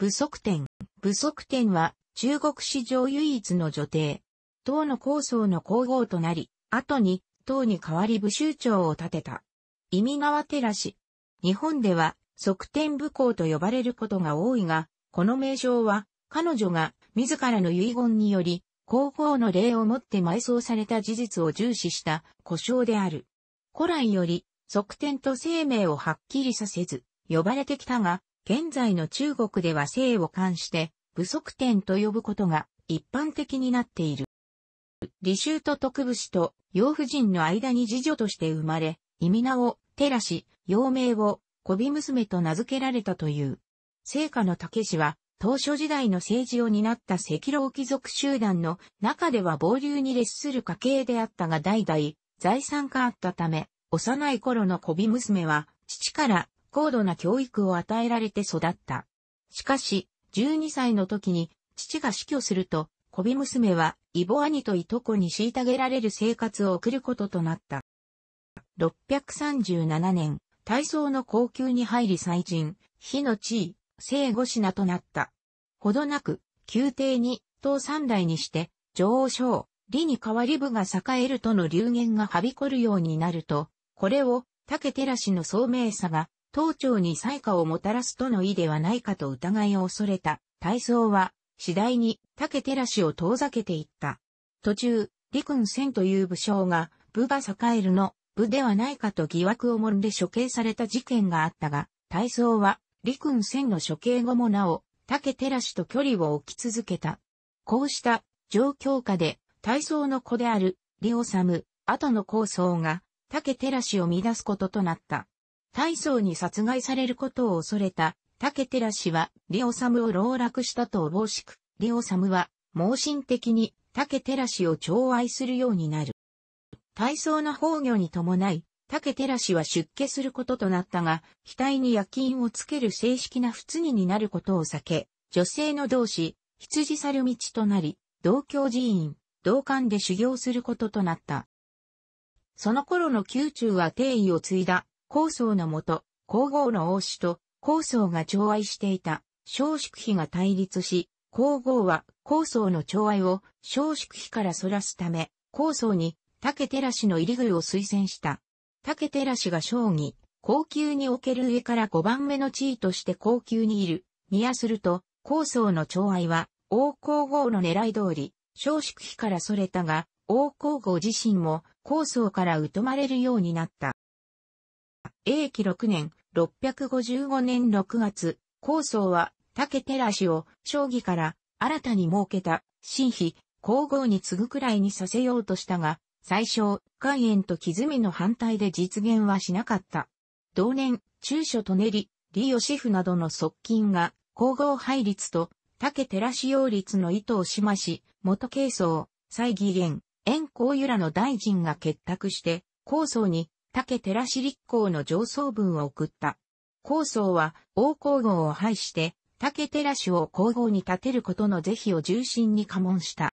武則天。武則天は中国史上唯一の女帝。唐の高僧の皇后となり、後に唐に代わり武州長を立てた。意味川寺氏。日本では則天武功と呼ばれることが多いが、この名称は彼女が自らの遺言により、皇后の礼をもって埋葬された事実を重視した故障である。古来より、側天と生命をはっきりさせず、呼ばれてきたが、現在の中国では性を冠して不足点と呼ぶことが一般的になっている。李州と徳武士と養夫人の間に次女として生まれ、意味名を照らし、幼名を小美娘と名付けられたという。聖火の武氏は、当初時代の政治を担った赤老貴族集団の中では暴流に列する家系であったが代々財産家あったため、幼い頃の小美娘は父から高度な教育を与えられて育った。しかし、12歳の時に父が死去すると、小び娘は、イボ兄といとこに虐げられる生活を送ることとなった。637年、体操の高級に入り祭人、火の地位、生五品となった。ほどなく、宮廷に、当三代にして、女王賞、理に代わり部が栄えるとの流言がはびこるようになると、これを、竹寺氏の聡明さが、東朝に災禍をもたらすとの意ではないかと疑いを恐れた、大僧は、次第に竹寺氏を遠ざけていった。途中、陸軍戦という武将が、部が栄えるの、部ではないかと疑惑をもんで処刑された事件があったが、大僧は、陸軍戦の処刑後もなお、竹寺氏と距離を置き続けた。こうした状況下で、大僧の子である、李治、後の構想が、竹寺氏を乱すこととなった。大層に殺害されることを恐れた、竹寺氏は、リオサムを牢絡したとおぼしく、リオサムは、盲信的に、竹寺氏を寵愛するようになる。大層の崩御に伴い、竹寺氏は出家することとなったが、額に焼勤をつける正式な不次になることを避け、女性の同志、羊猿道となり、同教寺院、同館で修行することとなった。その頃の宮中は定位を継いだ高僧のもと、皇后の王子と高僧が寵愛していた少宿妃が対立し、皇后は高僧の寵愛を少宿妃からそらすため、高僧に竹寺氏の入りいを推薦した。竹寺氏が将棋、高級における上から5番目の地位として高級にいる。にやすると、高僧の寵愛は、王皇后の狙い通り、少宿妃からそれたが、王皇后自身も高僧から疎まれるようになった。永紀6年、655年6月、高僧は竹寺氏を将棋から新たに設けた新妃皇后に次ぐくらいにさせようとしたが、最初、肝炎と傷みの反対で実現はしなかった。同年、中書と練り、李義夫などの側近が、皇后配立と竹寺氏用立の意図を示し、元慶僧、蔡義元、円光由らの大臣が結託して、皇僧に竹寺市立校の上層文を送った。高僧は王皇后を廃して、竹寺市を皇后に立てることの是非を重心に下問した。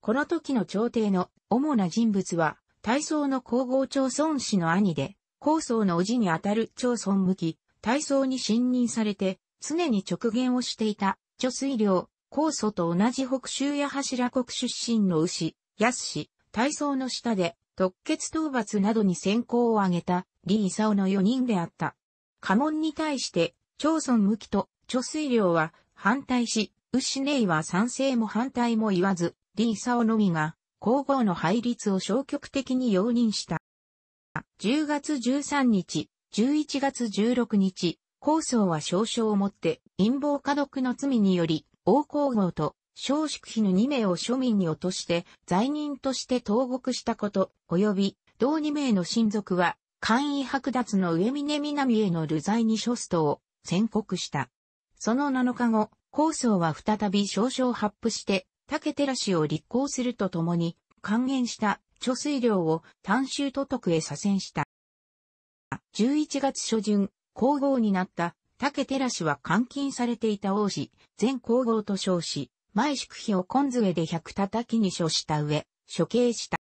この時の朝廷の主な人物は、大宗の皇后朝孫氏の兄で、高僧の叔父にあたる朝孫向き、大宗に信任されて、常に直言をしていた、貯水量、高祖と同じ北州や柱国出身の牛、安氏、大宗の下で、特決討伐などに先行を挙げた李オの4人であった。家紋に対して、町村無期と貯水量は反対し、ウシネイは賛成も反対も言わず、李オのみが、皇后の配立を消極的に容認した。10月13日、11月16日、高僧は少々をもって陰謀家毒の罪により、王皇后と少宿費の2名を庶民に落として罪人として投獄したこと、及び同2名の親族は、簡易剥奪の上峰南への流罪に処すとを宣告した。その7日後、高僧は再び少々発布して、竹寺氏を立候するとともに、還元した貯水量を単州都督へ左遷した。11月初旬、皇后になった竹寺氏は監禁されていた王子、全皇后と称し、前宿費を根杖で百叩きに処した上、処刑した。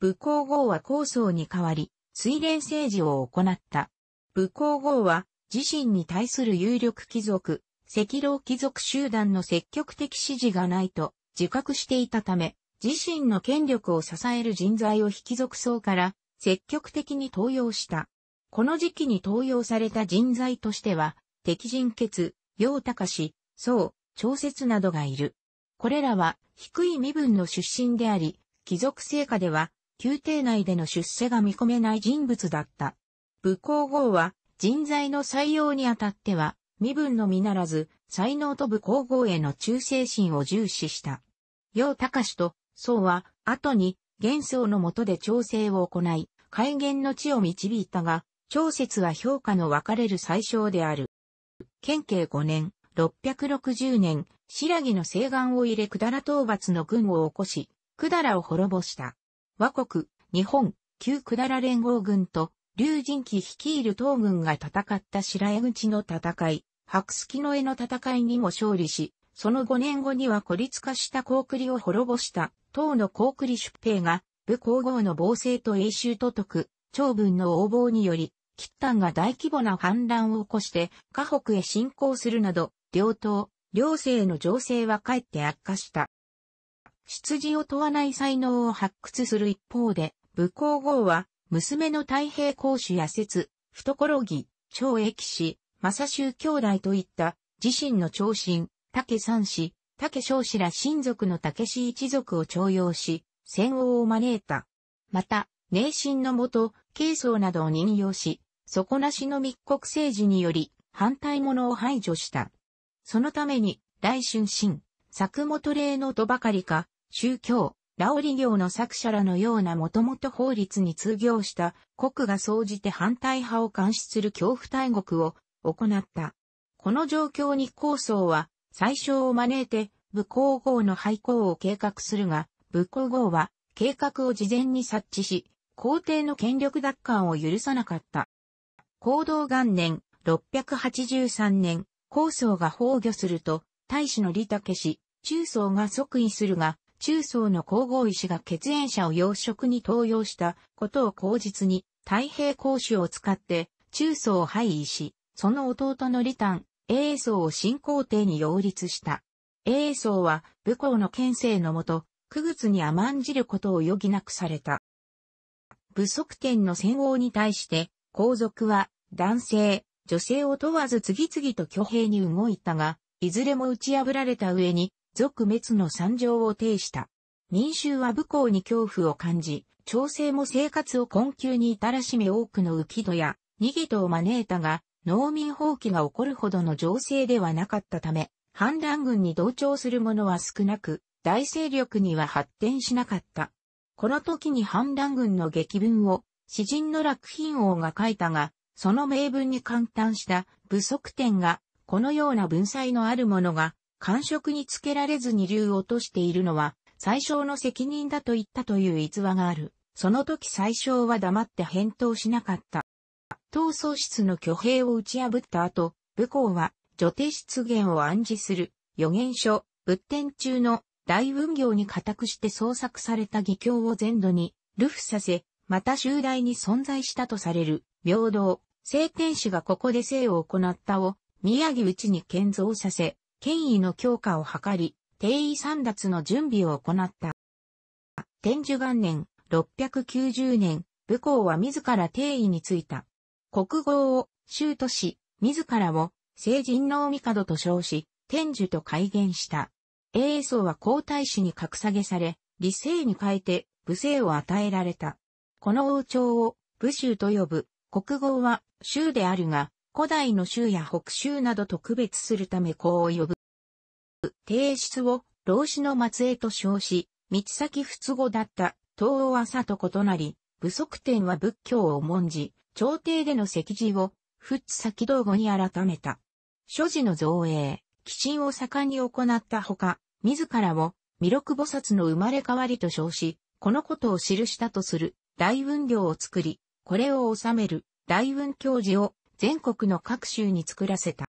武功号は高僧に代わり、水蓮政治を行った。武功号は、自身に対する有力貴族、赤老貴族集団の積極的支持がないと自覚していたため、自身の権力を支える人材を引き族層から積極的に登用した。この時期に登用された人材としては、敵人血、陽高宋、調節などがいる。これらは低い身分の出身であり、貴族成果では宮廷内での出世が見込めない人物だった。武功号は人材の採用にあたっては身分のみならず才能と武功号への忠誠心を重視した。楊隆と宋は後に元宋の下で調整を行い、改元の地を導いたが、調節は評価の分かれる最小である。県慶5年、660年、白木の西岸を入れ百済討伐の軍を起こし、百済を滅ぼした。和国、日本、旧百済連合軍と、龍神旗率いる東軍が戦った白江口の戦い、白月の絵の戦いにも勝利し、その5年後には孤立化した高栗を滅ぼした、唐の高栗出兵が、武皇后の防政と英州とく長文の横暴により、喫炭が大規模な反乱を起こして、河北へ侵攻するなど、両党、両政の情勢はかえって悪化した。出自を問わない才能を発掘する一方で、武功号は、娘の太平公主や説、懐義、長益氏、正州兄弟といった自身の長身、竹三氏、竹将氏ら親族の竹氏一族を徴用し、戦王を招いた。また、内心のもと、慶宗などを任用し、底なしの密告政治により反対者を排除した。そのために、大春新、作元礼のとばかりか、宗教、ラオリ行の作者らのようなもともと法律に通行した国が総じて反対派を監視する恐怖大国を行った。この状況に構想は、最小を招いて、武功号の廃校を計画するが、武功号は計画を事前に察知し、皇帝の権力奪還を許さなかった。行動元年、683年、高僧が崩御すると、大使の李武氏、中僧が即位するが、中僧の皇后医師が血縁者を養殖に登用したことを口実に、太平公主を使って、中僧を廃位し、その弟の李丹、英宗を新皇帝に擁立した。英宗は武功の権勢のもと、九月に甘んじることを余儀なくされた。武則天の戦王に対して、皇族は男性、女性を問わず次々と挙兵に動いたが、いずれも打ち破られた上に、族滅の惨状を呈した。民衆は武功に恐怖を感じ、調整も生活を困窮に至らしめ多くの浮き戸や逃げ戸を招いたが、農民放棄が起こるほどの情勢ではなかったため、反乱軍に同調する者は少なく、大勢力には発展しなかった。この時に反乱軍の激文を詩人の楽品王が書いたが、その名文に簡単した不足点が、このような文才のあるものが、感触につけられずに流落としているのは、最小の責任だと言ったという逸話がある。その時最小は黙って返答しなかった。闘争室の挙兵を打ち破った後、武功は女帝出現を暗示する予言書、仏典中の大運行に固くして創作された義教を全土に流布させ、また集大に存在したとされる、平等、聖天使がここで生を行ったを、宮城内に建造させ、権威の強化を図り、定位三奪の準備を行った。天寿元年、690年、武功は自ら定位についた。国号を、州都市、自らを、聖人の御門と称し、天寿と改元した。英宗は皇太子に格下げされ、理性に変えて、武性を与えられた。この王朝を武州と呼ぶ。国号は州であるが、古代の州や北州などと区別するためこう呼ぶ。提出を老子の末裔と称し、道先仏語だった東欧朝と異なり、武則天は仏教を重んじ、朝廷での席次を仏先道語に改めた。諸事の造営、寄進を盛んに行ったほか、自らを弥勒菩薩の生まれ変わりと称し、このことを記したとする大運量を作り、これを収める大運教授を全国の各州に作らせた。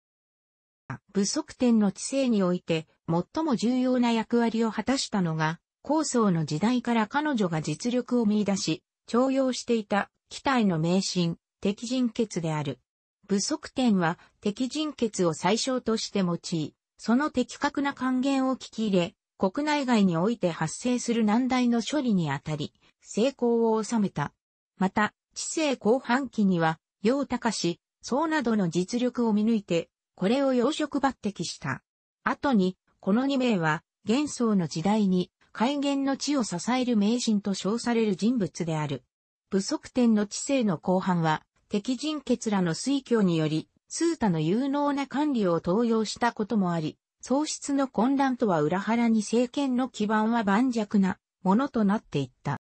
武則天の治世において最も重要な役割を果たしたのが、高僧の時代から彼女が実力を見出し、徴用していた期待の迷信、敵人血である。武則天は敵人血を最小として用い、その的確な還元を聞き入れ、国内外において発生する難題の処理にあたり、成功を収めた。また、知性後半期には、楊隆、宋などの実力を見抜いて、これを養殖抜擢した。後に、この2名は、元宋の時代に、改元の地を支える名人と称される人物である。武則天の知性の後半は、敵人欠らの推挙により、スータの有能な管理を登用したこともあり、喪失の混乱とは裏腹に政権の基盤は盤石なものとなっていった。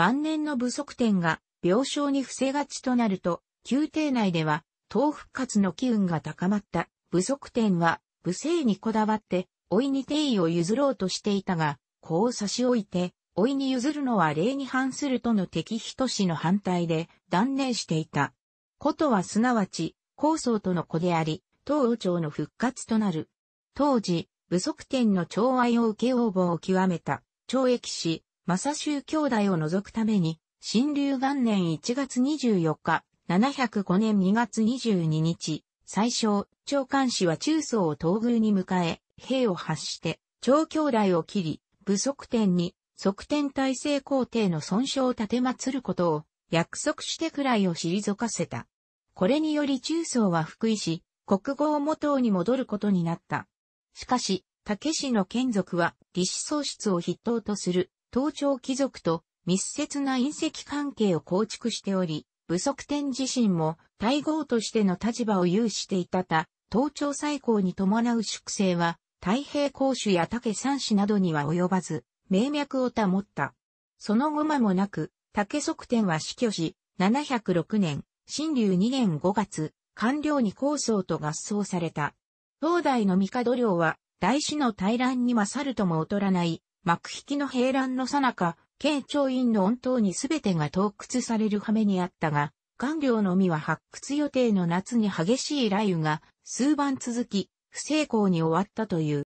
晩年の不足点が病床に伏せがちとなると、宮廷内では、党復活の機運が高まった。不足点は、武政にこだわって、老いに定位を譲ろうとしていたが、こう差し置いて、老いに譲るのは礼に反するとの敵人しの反対で断念していた。ことはすなわち、高僧との子であり、東王朝の復活となる。当時、不足点の寵愛を受け応募を極めた、懲役士、正宗兄弟を除くために、新流元年1月24日、705年2月22日、最初、長官氏は中層を東宮に迎え、兵を発して、長兄弟を切り、武則天に、側天体制皇帝の損傷を立てまつることを、約束してくらいを退かせた。これにより中層は福井し、国語を元に戻ることになった。しかし、武氏の眷属は、李氏喪失を筆頭とする東朝貴族と密接な隕石関係を構築しており、武則天自身も大豪としての立場を有していたた、東朝最高に伴う粛清は、太平公主や竹三氏などには及ばず、名脈を保った。その後間もなく、竹側天は死去し、706年、新竜2年5月、官僚に高僧と合奏された。東大の帝領は、大師の大乱に勝るとも劣らない、幕引きの兵乱の最中、慶長院の恩党に全てが盗掘される羽目にあったが、官僚の実は発掘予定の夏に激しい雷雨が数晩続き、不成功に終わったという。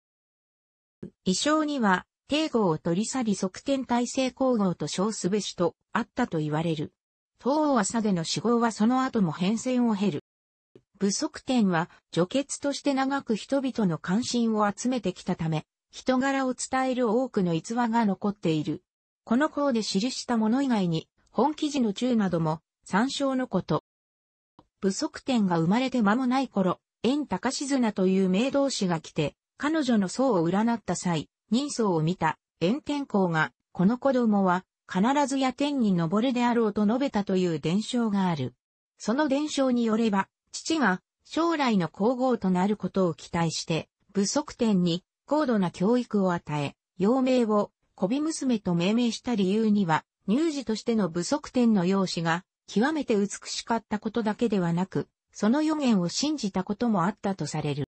衣装には、帝号を取り去り側天体制皇后と称すべしとあったと言われる。東王朝での死亡はその後も変遷を経る。武則天は、除血として長く人々の関心を集めてきたため、人柄を伝える多くの逸話が残っている。この項で記したもの以外に、本記事の中なども参照のこと。不足点が生まれて間もない頃、縁高しずなという名同士が来て、彼女の層を占った際、人相を見た縁天候が、この子供は必ずや天に昇るであろうと述べたという伝承がある。その伝承によれば、父が将来の皇后となることを期待して、不足点に高度な教育を与え、幼名を小美娘と命名した理由には、乳児としての不足点の容姿が極めて美しかったことだけではなく、その予言を信じたこともあったとされる。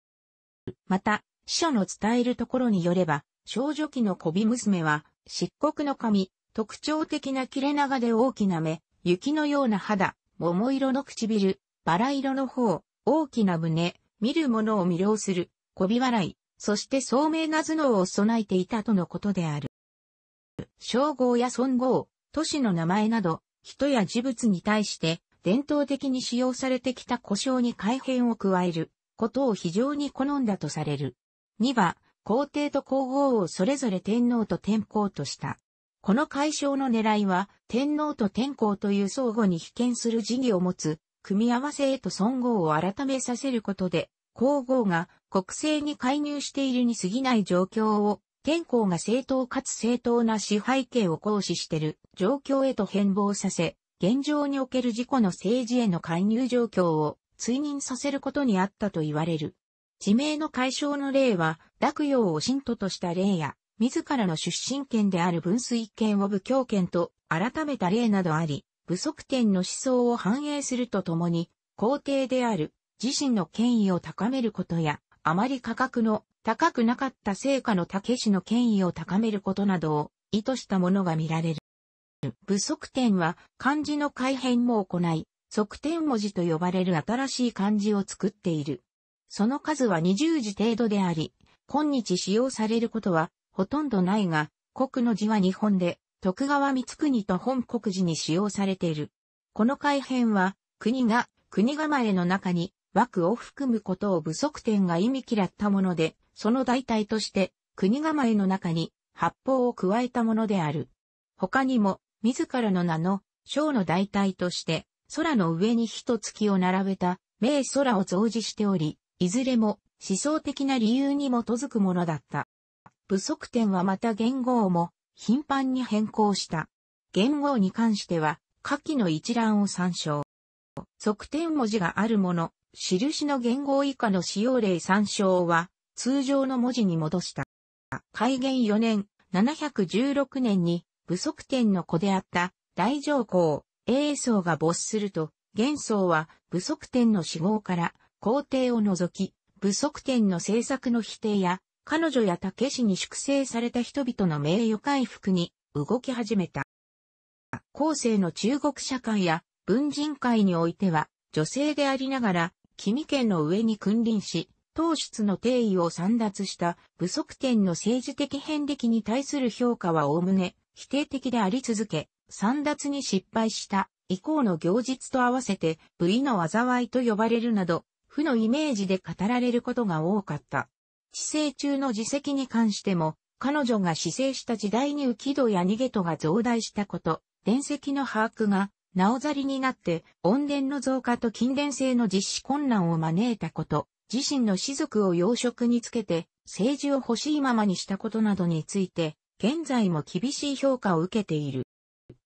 また、死者の伝えるところによれば、少女期の小美娘は、漆黒の髪、特徴的な切れ長で大きな目、雪のような肌、桃色の唇、バラ色の方、大きな胸、見る者を魅了する、こび笑い、そして聡明な頭脳を備えていたとのことである。称号や尊号、都市の名前など、人や事物に対して伝統的に使用されてきた故障に改変を加えることを非常に好んだとされる。2は、皇帝と皇后をそれぞれ天皇と天皇とした。この解消の狙いは、天皇と天皇という相互に被験する事義を持つ、組み合わせへと尊号を改めさせることで、皇后が国政に介入しているに過ぎない状況を、天候が正当かつ正当な支配権を行使している状況へと変貌させ、現状における自己の政治への介入状況を追認させることにあったと言われる。地名の解消の例は、洛陽を信徒とした例や、自らの出身権である分水権を武教権と改めた例などあり、武則天の思想を反映するとともに、皇帝である自身の権威を高めることや、あまり価格の高くなかった成果の武士の権威を高めることなどを意図したものが見られる。部則点は漢字の改変も行い、測点文字と呼ばれる新しい漢字を作っている。その数は20字程度であり、今日使用されることはほとんどないが、国の字は日本で徳川光国と本国字に使用されている。この改変は国が国構えの中に枠を含むことを不足点が意味嫌ったもので、その代替として、国構えの中に発砲を加えたものである。他にも、自らの名の、章の代替として、空の上に一月を並べた、名空を増示しており、いずれも思想的な理由に基づくものだった。不足点はまた言語をも頻繁に変更した。言語に関しては、下記の一覧を参照。側点文字があるもの、印の言語以下の使用例参照は、通常の文字に戻した。開元4年、716年に、武則天の子であった大上皇、英宗が没すると、元宗は武則天の死亡から皇帝を除き、武則天の政策の否定や、彼女や武氏に粛清された人々の名誉回復に動き始めた。後世の中国社会や文人会においては、女性でありながら、君県の上に君臨し、当出の定位を散奪した武則天の政治的変歴に対する評価はおおむね否定的であり続け、散脱に失敗した以降の行実と合わせて部位の災いと呼ばれるなど、負のイメージで語られることが多かった。治世中の自責に関しても、彼女が死生した時代に浮き戸や逃げ戸が増大したこと、伝跡の把握がなおざりになって怨殿の増加と近殿性の実施困難を招いたこと、自身の士族を養殖につけて政治を欲しいままにしたことなどについて、現在も厳しい評価を受けている。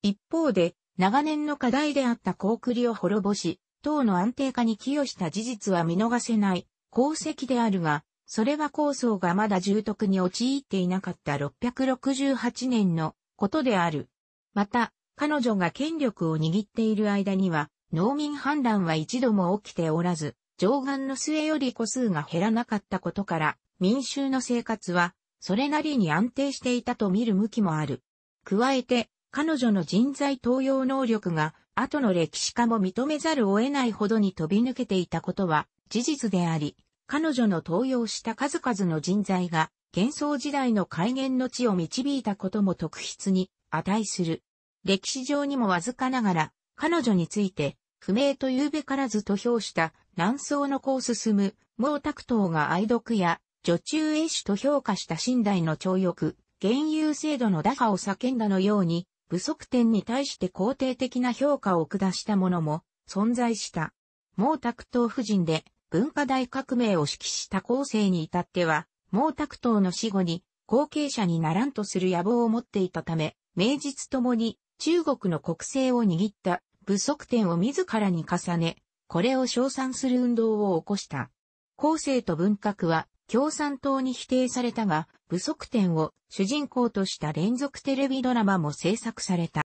一方で、長年の課題であった高栗を滅ぼし、党の安定化に寄与した事実は見逃せない功績であるが、それは構想がまだ重篤に陥っていなかった668年のことである。また、彼女が権力を握っている間には、農民反乱は一度も起きておらず、上岸の末より個数が減らなかったことから、民衆の生活は、それなりに安定していたと見る向きもある。加えて、彼女の人材登用能力が、後の歴史家も認めざるを得ないほどに飛び抜けていたことは事実であり、彼女の登用した数々の人材が、幻想時代の改元の地を導いたことも特筆に値する。歴史上にもわずかながら、彼女について、不明と言うべからずと評した南宋の子を進む毛沢東が愛読や女中絵師と評価した信頼の徴欲、現有制度の打破を叫んだのように、不足点に対して肯定的な評価を下したものも存在した。毛沢東夫人で文化大革命を指揮した後世に至っては、毛沢東の死後に後継者にならんとする野望を持っていたため、名実ともに中国の国政を握った不足点を自らに重ね、これを称賛する運動を起こした。後世と文革は共産党に否定されたが、不足点を主人公とした連続テレビドラマも制作された。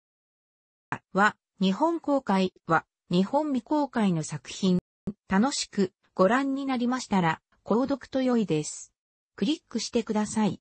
は、日本公開は、日本未公開の作品。楽しくご覧になりましたら、購読と良いです。クリックしてください。